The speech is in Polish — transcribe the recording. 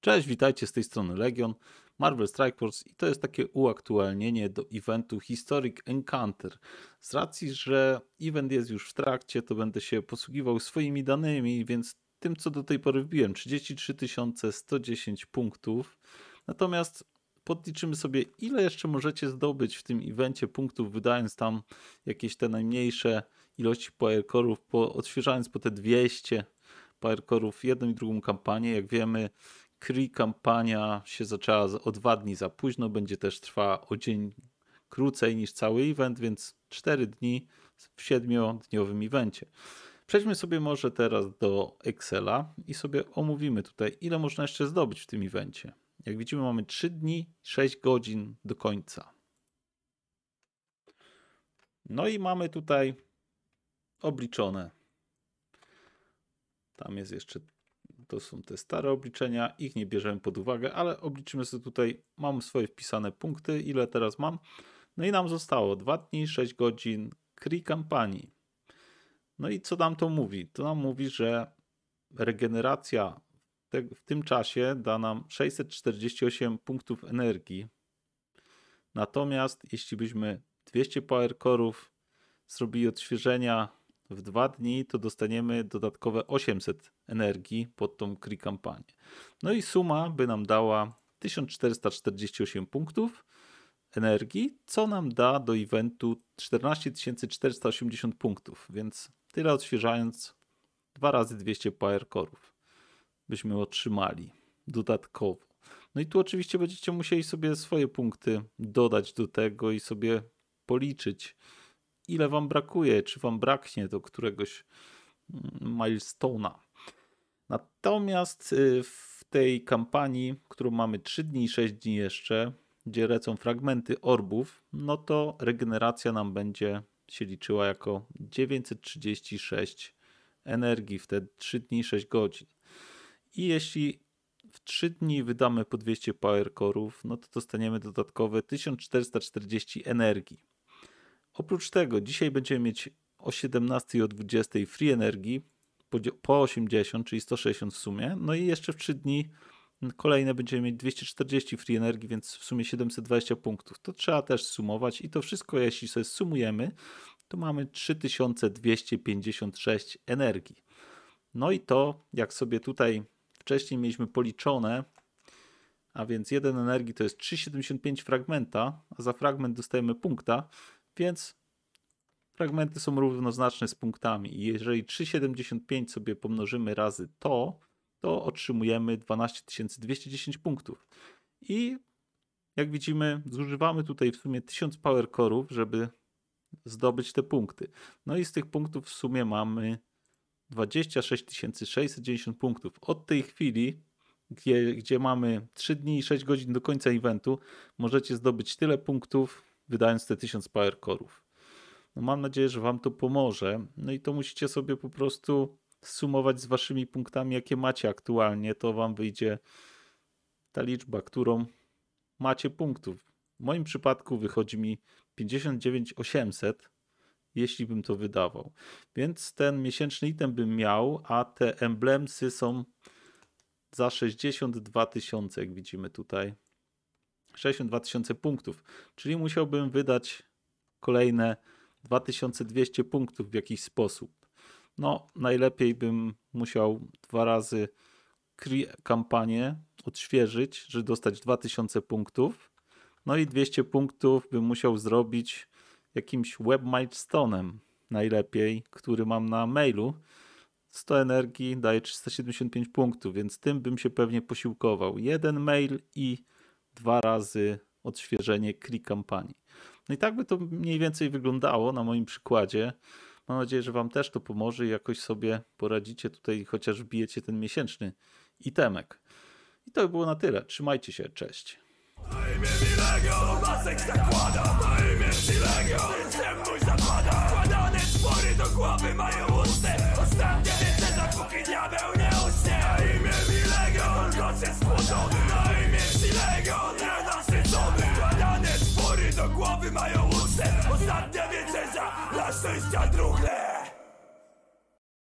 Cześć, witajcie z tej strony Legion, Marvel Strike Force i to jest takie uaktualnienie do eventu Historic Encounter. Z racji, że event jest już w trakcie, to będę się posługiwał swoimi danymi, więc tym co do tej pory wbiłem 33 110 punktów. Natomiast podliczymy sobie ile jeszcze możecie zdobyć w tym evencie punktów, wydając tam jakieś te najmniejsze ilości powerkorów, po, odświeżając po te 200 powerkorów jedną i drugą kampanię. Jak wiemy, Kree kampania się zaczęła o dwa dni za późno, będzie też trwała o dzień krócej niż cały event, więc cztery dni w siedmiodniowym evencie. Przejdźmy sobie może teraz do Excela i sobie omówimy tutaj, ile można jeszcze zdobyć w tym evencie. Jak widzimy, mamy 3 dni, 6 godzin do końca. No i mamy tutaj obliczone. Tam jest jeszcze to są te stare obliczenia, ich nie bierzemy pod uwagę, ale obliczymy sobie tutaj, mam swoje wpisane punkty, ile teraz mam. No i nam zostało 2 dni, 6 godzin Kri kampanii. No i co nam to mówi? To nam mówi, że regeneracja w tym czasie da nam 648 punktów energii. Natomiast jeśli byśmy 200 power core'ów zrobili odświeżenia w dwa dni to dostaniemy dodatkowe 800 energii pod tą Kree kampanię. No i suma by nam dała 1448 punktów energii, co nam da do eventu 14480 punktów, więc tyle odświeżając dwa razy 200 power core'ów byśmy otrzymali dodatkowo. No i tu oczywiście będziecie musieli sobie swoje punkty dodać do tego i sobie policzyć, ile wam brakuje, czy wam braknie do któregoś mm, milestone'a. Natomiast y, w tej kampanii, którą mamy 3 dni i 6 dni jeszcze, gdzie lecą fragmenty orbów, no to regeneracja nam będzie się liczyła jako 936 energii w te 3 dni i 6 godzin. I jeśli w 3 dni wydamy po 200 power core'ów, no to dostaniemy dodatkowe 1440 energii. Oprócz tego dzisiaj będziemy mieć o 17 i o 20 free energii po 80, czyli 160 w sumie. No i jeszcze w 3 dni kolejne będziemy mieć 240 free energii, więc w sumie 720 punktów. To trzeba też sumować i to wszystko, jeśli sobie sumujemy, to mamy 3256 energii. No i to, jak sobie tutaj wcześniej mieliśmy policzone, a więc 1 energii to jest 3,75 fragmenta, a za fragment dostajemy punkta, więc fragmenty są równoznaczne z punktami. I jeżeli 3,75 sobie pomnożymy razy to, to otrzymujemy 12.210 punktów. I jak widzimy, zużywamy tutaj w sumie 1000 power core'ów, żeby zdobyć te punkty. No i z tych punktów w sumie mamy 26 690 punktów. Od tej chwili, gdzie, gdzie mamy 3 dni i 6 godzin do końca eventu, możecie zdobyć tyle punktów, wydając te 1000 power core'ów. No mam nadzieję, że Wam to pomoże. No i to musicie sobie po prostu sumować z Waszymi punktami, jakie macie aktualnie. To Wam wyjdzie ta liczba, którą macie punktów. W moim przypadku wychodzi mi 59800, jeśli bym to wydawał. Więc ten miesięczny item bym miał, a te emblemsy są za 62 tysiące, jak widzimy tutaj. 62 tysiące punktów, czyli musiałbym wydać kolejne 2200 punktów w jakiś sposób. No, najlepiej bym musiał dwa razy kampanię odświeżyć, żeby dostać 2000 punktów. No i 200 punktów bym musiał zrobić jakimś web milestone'em najlepiej, który mam na mailu. 100 energii daje 375 punktów, więc tym bym się pewnie posiłkował. Jeden mail i dwa razy odświeżenie klik kampanii. No i tak by to mniej więcej wyglądało na moim przykładzie. Mam nadzieję, że Wam też to pomoże i jakoś sobie poradzicie tutaj, chociaż bijecie ten miesięczny itemek. I to by było na tyle. Trzymajcie się, cześć. Na imię masek zakłada, na imię mój zakłada. spory do głowy mają Ja druhé